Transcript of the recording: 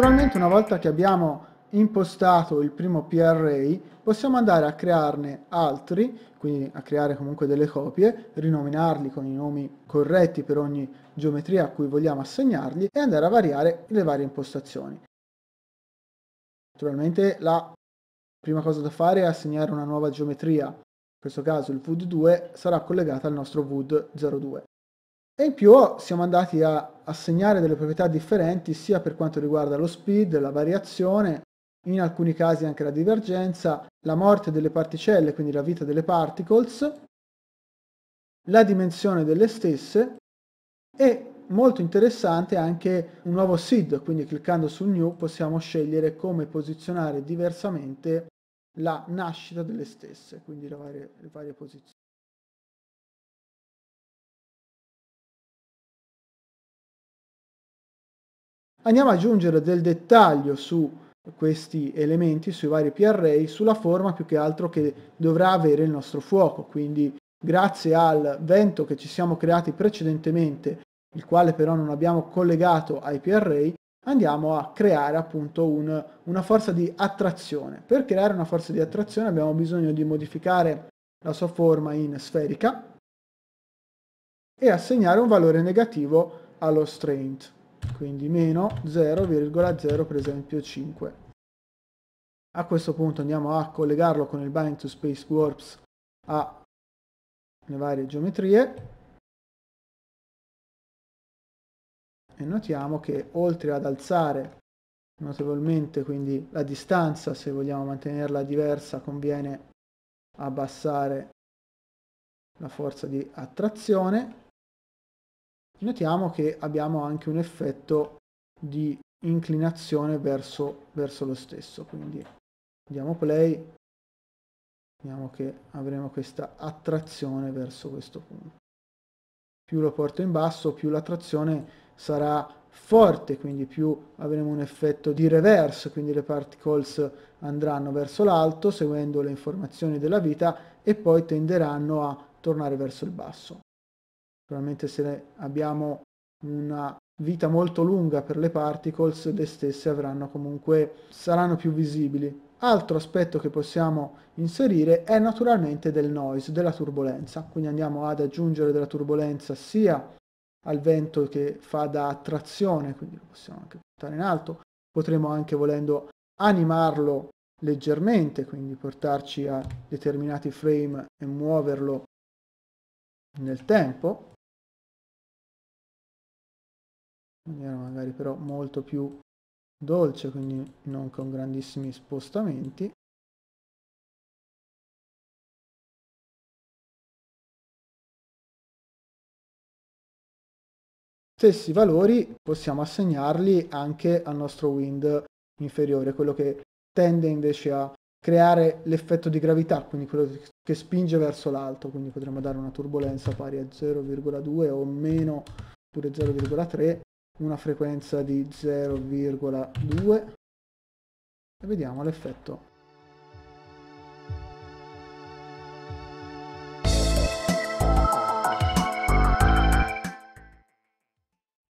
Naturalmente una volta che abbiamo impostato il primo PRA possiamo andare a crearne altri, quindi a creare comunque delle copie, rinominarli con i nomi corretti per ogni geometria a cui vogliamo assegnargli e andare a variare le varie impostazioni. Naturalmente la prima cosa da fare è assegnare una nuova geometria, in questo caso il VUD2 sarà collegata al nostro VUD02. E in più oh, siamo andati a assegnare delle proprietà differenti sia per quanto riguarda lo speed, la variazione, in alcuni casi anche la divergenza, la morte delle particelle, quindi la vita delle particles, la dimensione delle stesse e molto interessante anche un nuovo seed, quindi cliccando su New possiamo scegliere come posizionare diversamente la nascita delle stesse, quindi le varie, le varie posizioni. Andiamo ad aggiungere del dettaglio su questi elementi, sui vari PRA, sulla forma più che altro che dovrà avere il nostro fuoco, quindi grazie al vento che ci siamo creati precedentemente, il quale però non abbiamo collegato ai PRA, andiamo a creare appunto un, una forza di attrazione. Per creare una forza di attrazione abbiamo bisogno di modificare la sua forma in sferica e assegnare un valore negativo allo strength quindi meno 0,0 per esempio 5. A questo punto andiamo a collegarlo con il bind to space warps a le varie geometrie e notiamo che oltre ad alzare notevolmente quindi la distanza se vogliamo mantenerla diversa conviene abbassare la forza di attrazione notiamo che abbiamo anche un effetto di inclinazione verso, verso lo stesso. Quindi diamo play, vediamo che avremo questa attrazione verso questo punto. Più lo porto in basso, più l'attrazione sarà forte, quindi più avremo un effetto di reverse, quindi le particles andranno verso l'alto seguendo le informazioni della vita e poi tenderanno a tornare verso il basso. Probabilmente se abbiamo una vita molto lunga per le particles, le stesse avranno comunque, saranno più visibili. Altro aspetto che possiamo inserire è naturalmente del noise, della turbolenza, quindi andiamo ad aggiungere della turbolenza sia al vento che fa da attrazione, quindi lo possiamo anche portare in alto, potremo anche volendo animarlo leggermente, quindi portarci a determinati frame e muoverlo nel tempo, era magari però molto più dolce, quindi non con grandissimi spostamenti. Stessi valori possiamo assegnarli anche al nostro wind inferiore, quello che tende invece a creare l'effetto di gravità, quindi quello che spinge verso l'alto, quindi potremmo dare una turbolenza pari a 0,2 o meno, pure 0,3, una frequenza di 0,2 e vediamo l'effetto